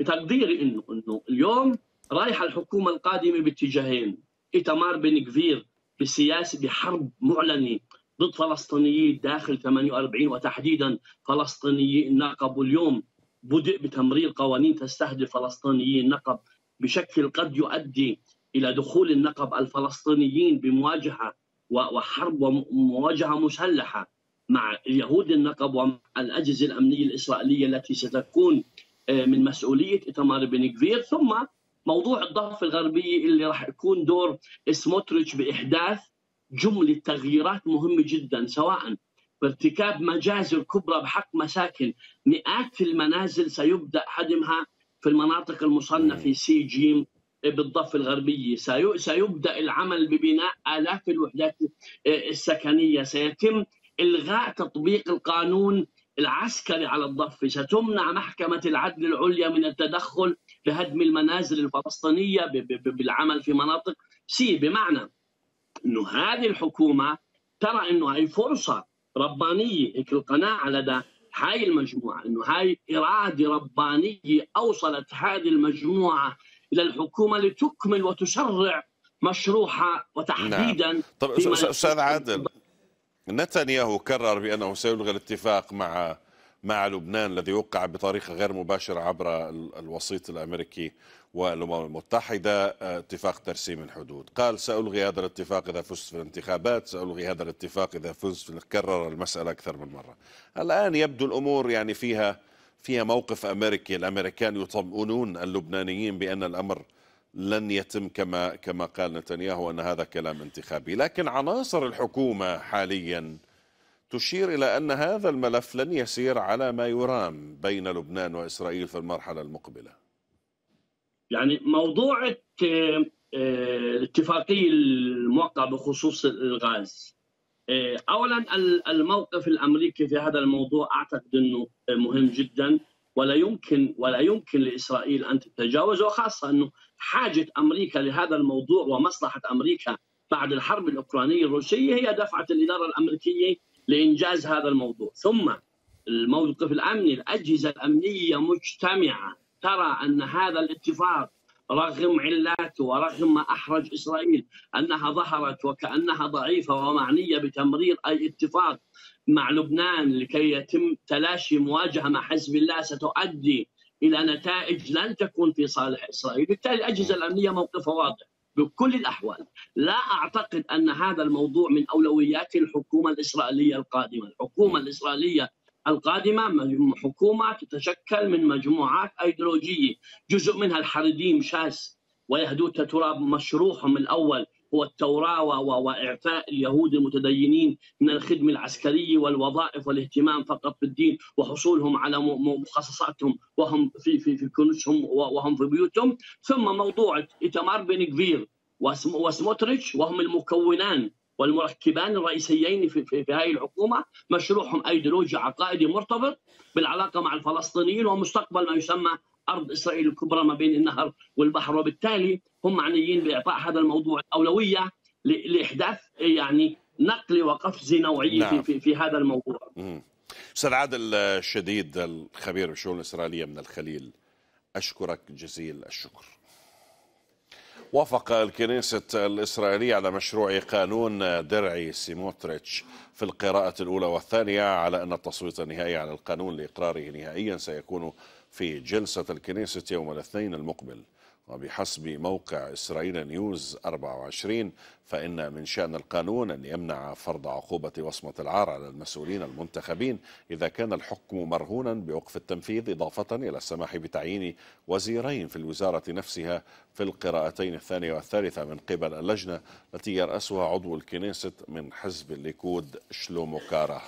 بتقديري أنه, إنه اليوم رايحة الحكومة القادمة باتجاهين إيتمار بن كفير بسياسه بحرب معلنه ضد فلسطينيي داخل 48 وتحديدا فلسطينيي النقب واليوم بدء بتمرير قوانين تستهدف فلسطينيي النقب بشكل قد يؤدي الى دخول النقب الفلسطينيين بمواجهه وحرب ومواجهه مسلحه مع يهود النقب والاجهزه الامنيه الاسرائيليه التي ستكون آه، من مسؤوليه ايتمار بن كفير ثم موضوع الضفه الغربيه اللي راح يكون دور سموتريتش باحداث جمله تغييرات مهمه جدا سواء بارتكاب مجازر كبرى بحق مساكن مئات المنازل سيبدا هدمها في المناطق المصنفه سي جيم بالضفه الغربيه سيبدا العمل ببناء الاف الوحدات السكنيه سيتم الغاء تطبيق القانون العسكري على الضفه ستمنع محكمه العدل العليا من التدخل بهدم المنازل الفلسطينيه بالعمل في مناطق سي بمعنى انه هذه الحكومه ترى انه هي فرصه ربانيه هيك القناعه لدى هاي المجموعه انه هاي اراده ربانيه اوصلت هذه المجموعه الى الحكومه لتكمل وتشرع مشروعها وتحديدا نعم. طب استاذ عادل نتنياهو كرر بانه سيلغي الاتفاق مع مع لبنان الذي وقع بطريقة غير مباشرة عبر الوسيط الأمريكي والأمم المتحدة آه، اتفاق ترسيم الحدود قال سألغي هذا الاتفاق إذا فزت في الانتخابات سألغي هذا الاتفاق إذا فزت في كرر المسألة أكثر من مرة الآن يبدو الأمور يعني فيها فيها موقف أمريكي الأمريكان يطمئنون اللبنانيين بأن الأمر لن يتم كما كما قال نتنياهو ان هذا كلام انتخابي، لكن عناصر الحكومه حاليا تشير إلى أن هذا الملف لن يسير على ما يرام بين لبنان وإسرائيل في المرحلة المقبلة يعني موضوع الاتفاقية آه، الموقعة بخصوص الغاز آه، أولا الموقف الأمريكي في هذا الموضوع أعتقد أنه مهم جدا ولا يمكن ولا يمكن لاسرائيل ان تتجاوزه خاصه انه حاجه امريكا لهذا الموضوع ومصلحه امريكا بعد الحرب الاوكرانيه الروسيه هي دفعت الاداره الامريكيه لإنجاز هذا الموضوع ثم الموقف الأمني الأجهزة الأمنية مجتمعة ترى أن هذا الاتفاق رغم علاته ورغم ما أحرج إسرائيل أنها ظهرت وكأنها ضعيفة ومعنية بتمرير أي اتفاق مع لبنان لكي يتم تلاشي مواجهة مع حزب الله ستؤدي إلى نتائج لن تكون في صالح إسرائيل بالتالي الأجهزة الأمنية موقفها واضح بكل الاحوال لا اعتقد ان هذا الموضوع من اولويات الحكومه الاسرائيليه القادمه، الحكومه الاسرائيليه القادمه حكومه تتشكل من مجموعات ايديولوجيه، جزء منها الحريديم شاس ويهدوت تراب مشروعهم الاول التوراة وإعفاء اليهود المتدينين من الخدمة العسكرية والوظائف والاهتمام فقط بالدين وحصولهم على مخصصاتهم وهم في في في كنوزهم وهم في بيوتهم ثم موضوع إيتمار بن كفير وسموتريتش وهم المكونان والمركبان الرئيسيين في, في, في هذه الحكومة مشروعهم أيديولوجي عقائدي مرتبط بالعلاقة مع الفلسطينيين ومستقبل ما يسمى أرض إسرائيل الكبرى ما بين النهر والبحر وبالتالي هم معنيين بإعطاء هذا الموضوع اولويه لإحداث يعني نقل وقفز نوعي نعم. في, في, في هذا الموضوع أستاذ عادل الشديد الخبير بالشؤون الإسرائيلية من الخليل أشكرك جزيل الشكر وافق الكنيسة الإسرائيلية على مشروع قانون درعي سيموتريتش في القراءة الأولى والثانية على أن التصويت النهائي على القانون لإقراره نهائيا سيكون في جلسة الكنيسة يوم الاثنين المقبل وبحسب موقع إسرائيل نيوز 24 فإن من شأن القانون أن يمنع فرض عقوبة وصمة العار على المسؤولين المنتخبين إذا كان الحكم مرهونا بوقف التنفيذ إضافة إلى السماح بتعيين وزيرين في الوزارة نفسها في القراءتين الثانية والثالثة من قبل اللجنة التي يرأسها عضو الكنيست من حزب الليكود شلومو كاره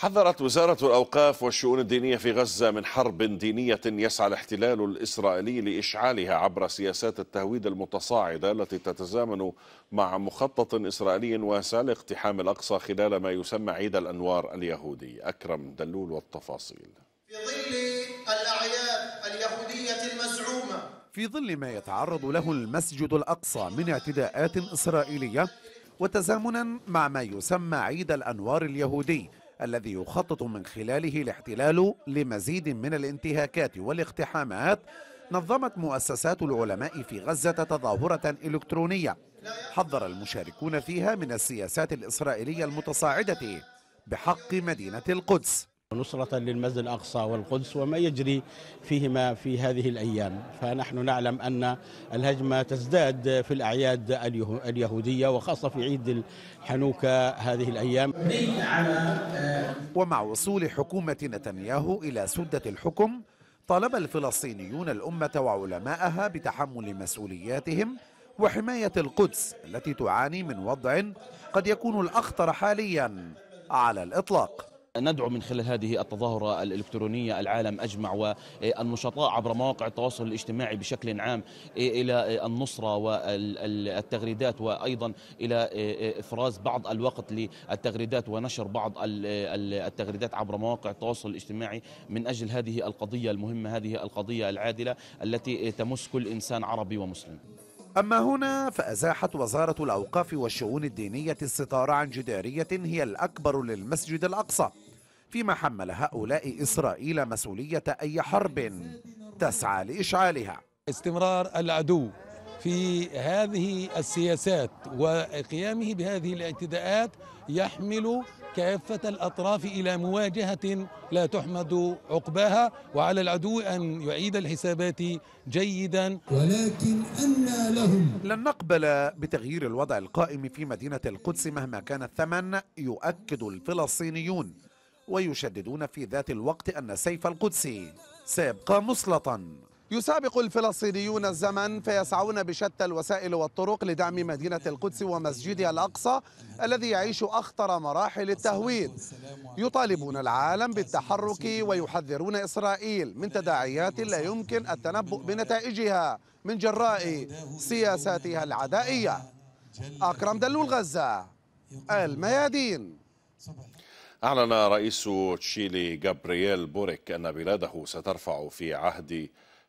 حذرت وزارة الأوقاف والشؤون الدينية في غزة من حرب دينية يسعى الاحتلال الإسرائيلي لإشعالها عبر سياسات التهويد المتصاعدة التي تتزامن مع مخطط إسرائيلي واسع لاقتحام الأقصى خلال ما يسمى عيد الأنوار اليهودي أكرم دلول والتفاصيل في ظل الأعياد اليهودية المزعومة في ظل ما يتعرض له المسجد الأقصى من اعتداءات إسرائيلية وتزامنا مع ما يسمى عيد الأنوار اليهودي الذي يخطط من خلاله الاحتلال لمزيد من الانتهاكات والاقتحامات نظمت مؤسسات العلماء في غزة تظاهرة إلكترونية حذر المشاركون فيها من السياسات الإسرائيلية المتصاعدة بحق مدينة القدس نصرة للمسجد الأقصى والقدس وما يجري فيهما في هذه الأيام فنحن نعلم أن الهجمة تزداد في الأعياد اليهودية وخاصة في عيد الحنوكة هذه الأيام ومع وصول حكومة نتنياهو إلى سدة الحكم طالب الفلسطينيون الأمة وعلماءها بتحمل مسؤولياتهم وحماية القدس التي تعاني من وضع قد يكون الأخطر حاليا على الإطلاق ندعو من خلال هذه التظاهرة الإلكترونية العالم أجمع والنشطاء عبر مواقع التواصل الاجتماعي بشكل عام إلى النصرة والتغريدات وأيضا إلى إفراز بعض الوقت للتغريدات ونشر بعض التغريدات عبر مواقع التواصل الاجتماعي من أجل هذه القضية المهمة هذه القضية العادلة التي تمس كل إنسان عربي ومسلم أما هنا فأزاحت وزارة الأوقاف والشؤون الدينية الستار عن جدارية هي الأكبر للمسجد الأقصى فيما حمل هؤلاء إسرائيل مسؤولية أي حرب تسعى لإشعالها استمرار العدو في هذه السياسات وقيامه بهذه الاعتداءات يحمل كافة الأطراف إلى مواجهة لا تحمد عقباها وعلى العدو أن يعيد الحسابات جيدا ولكن أن لهم لن نقبل بتغيير الوضع القائم في مدينة القدس مهما كان الثمن يؤكد الفلسطينيون ويشددون في ذات الوقت أن سيف القدس سيبقى مسلطا يسابق الفلسطينيون الزمن فيسعون بشتى الوسائل والطرق لدعم مدينة القدس ومسجدها الأقصى الذي يعيش أخطر مراحل التهويد يطالبون العالم بالتحرك ويحذرون إسرائيل من تداعيات لا يمكن التنبؤ بنتائجها من جراء سياساتها العدائية أكرم دلول غزة الميادين أعلن رئيس تشيلي جابرييل بوريك أن بلاده سترفع في عهد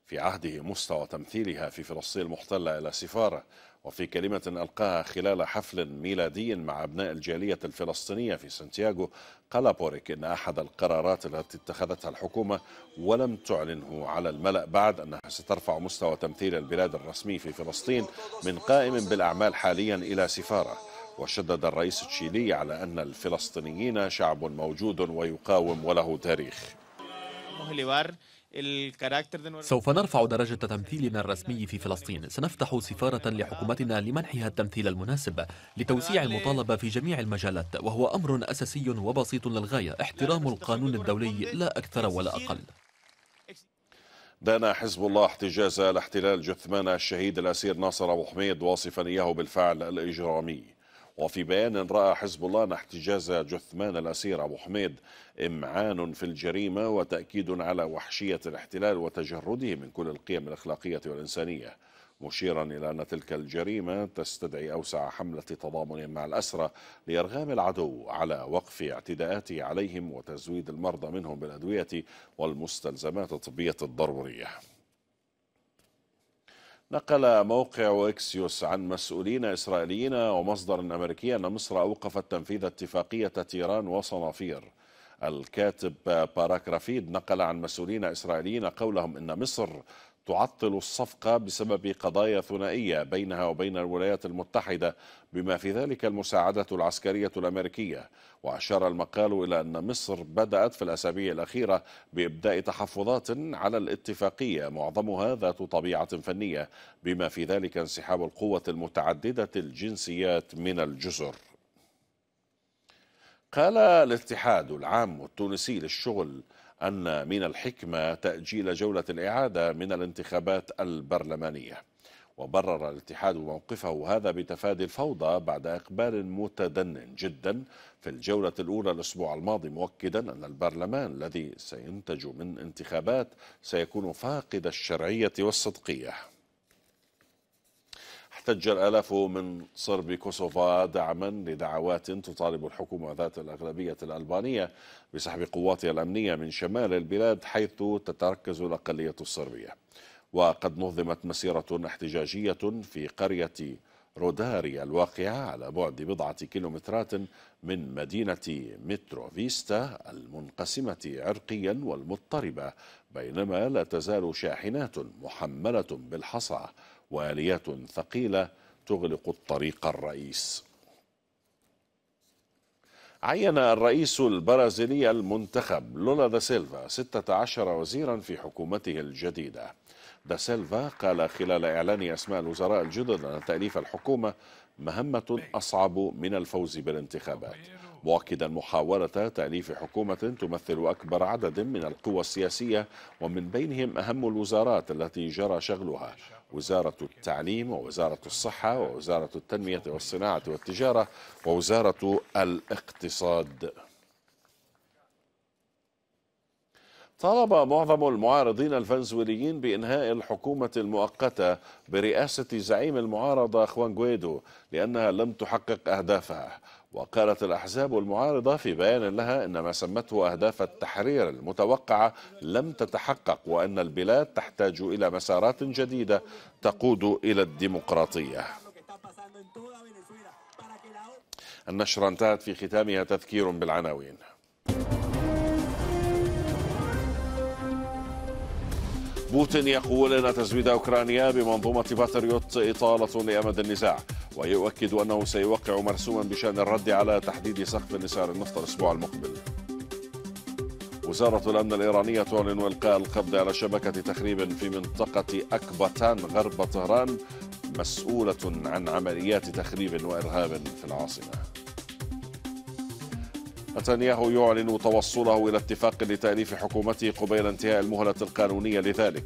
في عهده مستوى تمثيلها في فلسطين المحتلة إلى سفارة وفي كلمة ألقاها خلال حفل ميلادي مع أبناء الجالية الفلسطينية في سانتياغو قال بوريك إن أحد القرارات التي اتخذتها الحكومة ولم تعلنه على الملأ بعد أنها سترفع مستوى تمثيل البلاد الرسمي في فلسطين من قائم بالأعمال حاليا إلى سفارة وشدد الرئيس التشيلي على أن الفلسطينيين شعب موجود ويقاوم وله تاريخ سوف نرفع درجة تمثيلنا الرسمي في فلسطين سنفتح سفارة لحكومتنا لمنحها التمثيل المناسب لتوسيع المطالبة في جميع المجالات وهو أمر أساسي وبسيط للغاية احترام القانون الدولي لا أكثر ولا أقل دان حزب الله احتجاز الاحتلال جثمان الشهيد الأسير ناصر أبو حميد واصفا إياه بالفعل الإجرامي وفي بيان رأى حزب الله أن احتجاز جثمان الأسير أبو حميد إمعان في الجريمة وتأكيد على وحشية الاحتلال وتجرده من كل القيم الأخلاقية والإنسانية مشيرا إلى أن تلك الجريمة تستدعي أوسع حملة تضامن مع الأسرى لإرغام العدو على وقف اعتداءاته عليهم وتزويد المرضى منهم بالأدوية والمستلزمات الطبية الضرورية نقل موقع إكسيوس عن مسؤولين إسرائيليين ومصدر أمريكي أن مصر أوقفت تنفيذ اتفاقية تيران وصنافير الكاتب باراك رفيد نقل عن مسؤولين إسرائيليين قولهم أن مصر تعطل الصفقة بسبب قضايا ثنائية بينها وبين الولايات المتحدة بما في ذلك المساعدة العسكرية الأمريكية وأشار المقال إلى أن مصر بدأت في الأسابيع الأخيرة بإبداء تحفظات على الاتفاقية معظمها ذات طبيعة فنية بما في ذلك انسحاب القوة المتعددة الجنسيات من الجزر قال الاتحاد العام التونسي للشغل أن من الحكمة تأجيل جولة الإعادة من الانتخابات البرلمانية وبرر الاتحاد موقفه هذا بتفادي الفوضى بعد إقبال متدن جدا في الجولة الأولى الأسبوع الماضي مؤكدا أن البرلمان الذي سينتج من انتخابات سيكون فاقد الشرعية والصدقية احتج الآلاف من صرب كوسوفا دعما لدعوات تطالب الحكومة ذات الأغلبية الألبانية بسحب قواتها الأمنية من شمال البلاد حيث تتركز الأقلية الصربية وقد نظمت مسيرة احتجاجية في قرية روداري الواقعة على بعد بضعة كيلومترات من مدينة متروفيستا المنقسمة عرقيا والمضطربة بينما لا تزال شاحنات محملة بالحصى واليات ثقيله تغلق الطريق الرئيس عين الرئيس البرازيلي المنتخب لولا دا سيلفا 16 وزيرا في حكومته الجديدة دا سيلفا قال خلال إعلان أسماء الوزراء الجدد أن تأليف الحكومة مهمة أصعب من الفوز بالانتخابات مؤكدا محاولة تأليف حكومة تمثل أكبر عدد من القوى السياسية ومن بينهم أهم الوزارات التي جرى شغلها وزارة التعليم ووزارة الصحة ووزارة التنمية والصناعة والتجارة ووزارة الاقتصاد طالب معظم المعارضين الفنزويليين بإنهاء الحكومة المؤقتة برئاسة زعيم المعارضة خوان جويدو لأنها لم تحقق أهدافها وقالت الأحزاب المعارضة في بيان لها إن ما سمته أهداف التحرير المتوقعة لم تتحقق وأن البلاد تحتاج إلى مسارات جديدة تقود إلى الديمقراطية النشرة انتهت في ختامها تذكير بالعناوين بوتين يقول أن تزويد أوكرانيا بمنظومة باتريوت إطالة لأمد النزاع ويؤكد أنه سيوقع مرسوما بشأن الرد على تحديد سقف لسعر النفط الأسبوع المقبل وزارة الأمن الإيرانية تعلن إلقاء القبض على شبكة تخريب في منطقة أكبتان غرب طهران مسؤولة عن عمليات تخريب وإرهاب في العاصمة نتنياهو يعلن توصله إلى اتفاق لتأليف حكومته قبيل انتهاء المهلة القانونية لذلك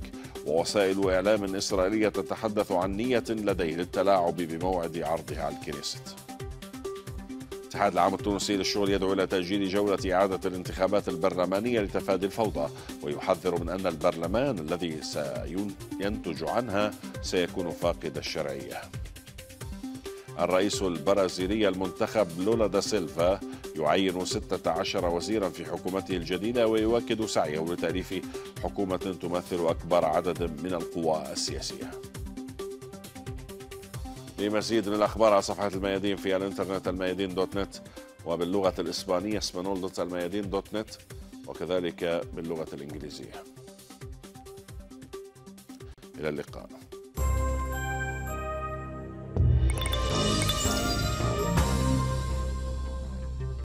ووسائل إعلام إسرائيلية تتحدث عن نية لديه للتلاعب بموعد عرضها على الكنيست الاتحاد العام التونسي للشغل يدعو إلى تأجيل جولة إعادة الانتخابات البرلمانية لتفادي الفوضى ويحذر من أن البرلمان الذي سينتج عنها سيكون فاقد الشرعية الرئيس البرازيلي المنتخب لولا دا سيلفا يعين 16 وزيرا في حكومته الجديدة ويؤكد سعيه لتأليف حكومة تمثل أكبر عدد من القوى السياسية لمزيد من الأخبار على صفحة الميادين في الإنترنت الميادين دوت نت وباللغة الإسبانية اسمانول دوت الميادين دوت نت وكذلك باللغة الإنجليزية إلى اللقاء